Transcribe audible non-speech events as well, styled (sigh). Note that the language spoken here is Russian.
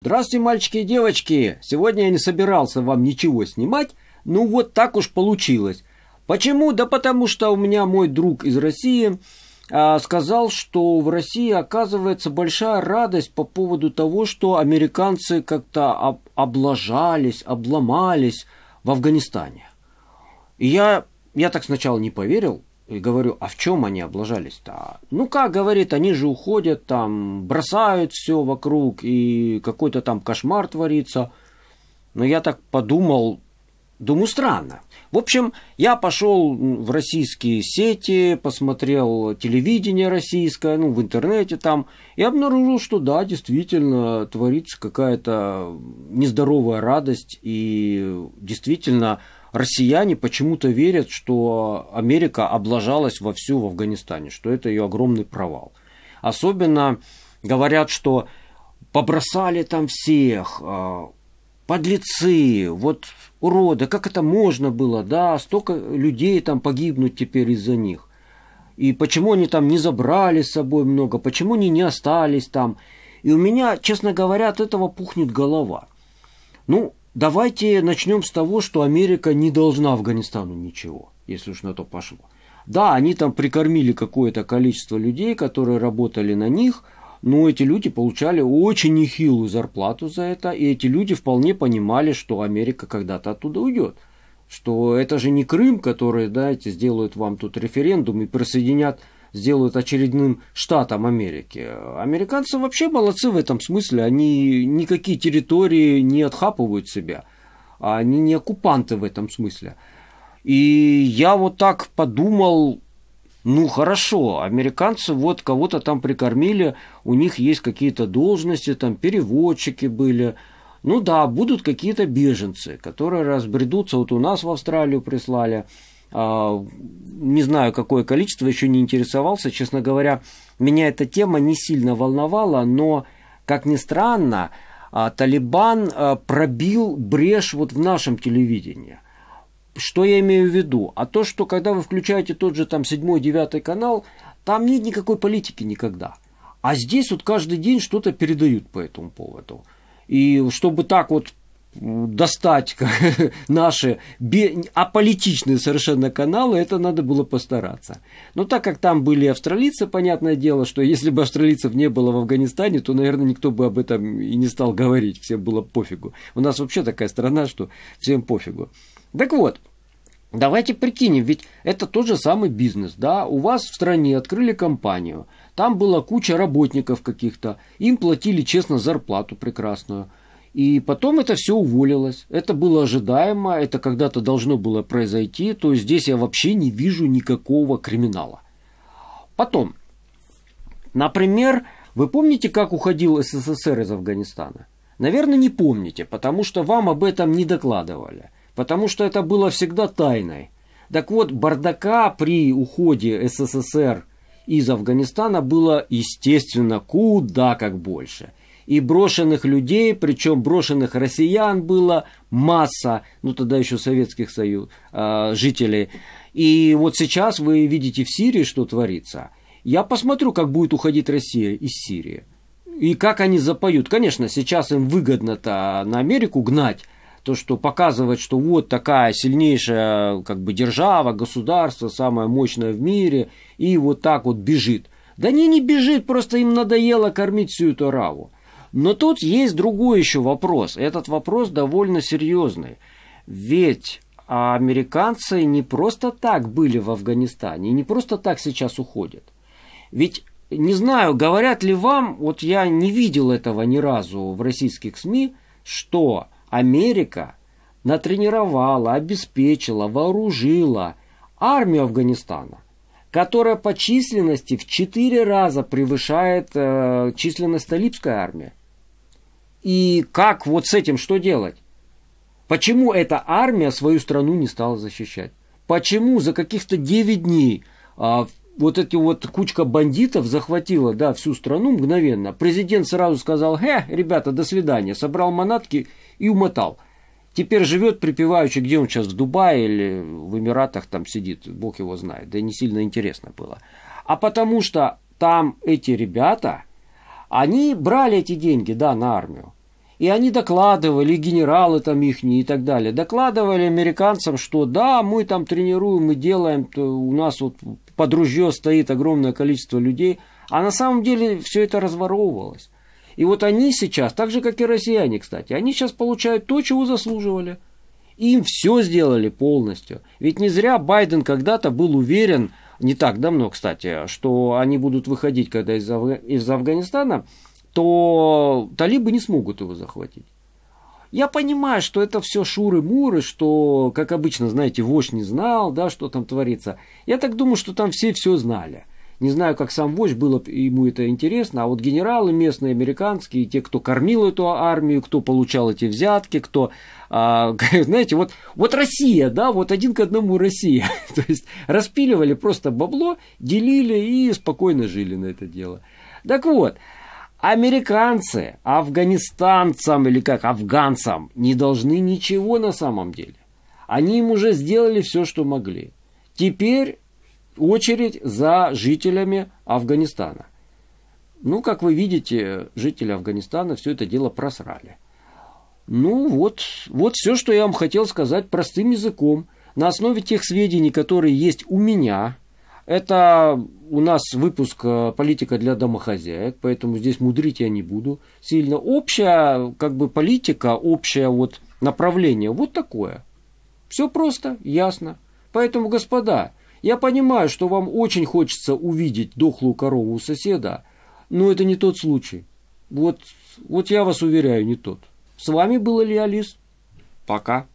Здравствуйте, мальчики и девочки! Сегодня я не собирался вам ничего снимать, но ну вот так уж получилось. Почему? Да потому что у меня мой друг из России э, сказал, что в России оказывается большая радость по поводу того, что американцы как-то об облажались, обломались в Афганистане. И я, я так сначала не поверил, и говорю, а в чем они облажались-то? «А, ну как, говорит, они же уходят там, бросают все вокруг, и какой-то там кошмар творится. Но я так подумал, думаю, странно. В общем, я пошел в российские сети, посмотрел телевидение российское, ну, в интернете там, и обнаружил, что да, действительно творится какая-то нездоровая радость, и действительно россияне почему-то верят, что Америка облажалась вовсю в Афганистане, что это ее огромный провал. Особенно говорят, что побросали там всех, э, подлецы, вот уроды, как это можно было, да, столько людей там погибнуть теперь из-за них. И почему они там не забрали с собой много, почему они не остались там. И у меня, честно говоря, от этого пухнет голова. Ну, Давайте начнем с того, что Америка не должна Афганистану ничего, если уж на то пошло. Да, они там прикормили какое-то количество людей, которые работали на них, но эти люди получали очень нехилую зарплату за это, и эти люди вполне понимали, что Америка когда-то оттуда уйдет. Что это же не Крым, который, знаете, сделают вам тут референдум и присоединят сделают очередным штатом Америки. Американцы вообще молодцы в этом смысле. Они никакие территории не отхапывают себя. Они не оккупанты в этом смысле. И я вот так подумал, ну хорошо, американцы вот кого-то там прикормили, у них есть какие-то должности, там переводчики были. Ну да, будут какие-то беженцы, которые разбредутся. Вот у нас в Австралию прислали а, не знаю, какое количество, еще не интересовался. Честно говоря, меня эта тема не сильно волновала, но, как ни странно, а, Талибан а, пробил брешь вот в нашем телевидении. Что я имею в виду? А то, что когда вы включаете тот же там 7-9 канал, там нет никакой политики никогда. А здесь вот каждый день что-то передают по этому поводу. И чтобы так вот достать (laughs) наши аполитичные совершенно каналы, это надо было постараться. Но так как там были австралийцы, понятное дело, что если бы австралийцев не было в Афганистане, то, наверное, никто бы об этом и не стал говорить, всем было пофигу. У нас вообще такая страна, что всем пофигу. Так вот, Давайте прикинем, ведь это тот же самый бизнес, да, у вас в стране открыли компанию, там была куча работников каких-то, им платили честно зарплату прекрасную – и потом это все уволилось. Это было ожидаемо, это когда-то должно было произойти. То есть здесь я вообще не вижу никакого криминала. Потом, например, вы помните, как уходил СССР из Афганистана? Наверное, не помните, потому что вам об этом не докладывали. Потому что это было всегда тайной. Так вот, бардака при уходе СССР из Афганистана было, естественно, куда как больше и брошенных людей, причем брошенных россиян было масса, ну тогда еще Советских Союз, э, жителей. И вот сейчас вы видите в Сирии, что творится. Я посмотрю, как будет уходить Россия из Сирии. И как они запоют. Конечно, сейчас им выгодно-то на Америку гнать, то, что показывать, что вот такая сильнейшая как бы держава, государство, самое мощное в мире, и вот так вот бежит. Да не, не бежит, просто им надоело кормить всю эту раву. Но тут есть другой еще вопрос. Этот вопрос довольно серьезный. Ведь а американцы не просто так были в Афганистане, не просто так сейчас уходят. Ведь не знаю, говорят ли вам, вот я не видел этого ни разу в российских СМИ, что Америка натренировала, обеспечила, вооружила армию Афганистана, которая по численности в четыре раза превышает э, численность талибской армии. И как вот с этим что делать? Почему эта армия свою страну не стала защищать? Почему за каких-то 9 дней а, вот эти вот кучка бандитов захватила да, всю страну мгновенно? Президент сразу сказал, хе, ребята, до свидания, собрал манатки и умотал. Теперь живет припеваючи, где он сейчас, в Дубае или в Эмиратах там сидит, бог его знает. Да не сильно интересно было. А потому что там эти ребята – они брали эти деньги, да, на армию. И они докладывали, и генералы там их и так далее, докладывали американцам, что да, мы там тренируем, мы делаем, у нас вот под ружье стоит огромное количество людей. А на самом деле все это разворовывалось. И вот они сейчас, так же как и россияне, кстати, они сейчас получают то, чего заслуживали. Им все сделали полностью. Ведь не зря Байден когда-то был уверен, не так давно, кстати, что они будут выходить, когда из, Аф... из Афганистана, то талибы не смогут его захватить. Я понимаю, что это все шуры-муры, что, как обычно, знаете, вождь не знал, да, что там творится. Я так думаю, что там все все знали. Не знаю, как сам вождь, было ему это интересно, а вот генералы местные, американские, те, кто кормил эту армию, кто получал эти взятки, кто, а, (laughs) знаете, вот, вот Россия, да, вот один к одному Россия. (laughs) То есть распиливали просто бабло, делили и спокойно жили на это дело. Так вот, американцы афганистанцам или как афганцам не должны ничего на самом деле. Они им уже сделали все, что могли. Теперь очередь за жителями Афганистана. Ну, как вы видите, жители Афганистана все это дело просрали. Ну, вот, вот все, что я вам хотел сказать простым языком. На основе тех сведений, которые есть у меня, это у нас выпуск э, «Политика для домохозяек», поэтому здесь мудрить я не буду сильно. Общая как бы политика, общее вот направление вот такое. Все просто, ясно. Поэтому, господа, я понимаю, что вам очень хочется увидеть дохлую корову у соседа, но это не тот случай. Вот, вот я вас уверяю, не тот. С вами был Илья Лис. Пока.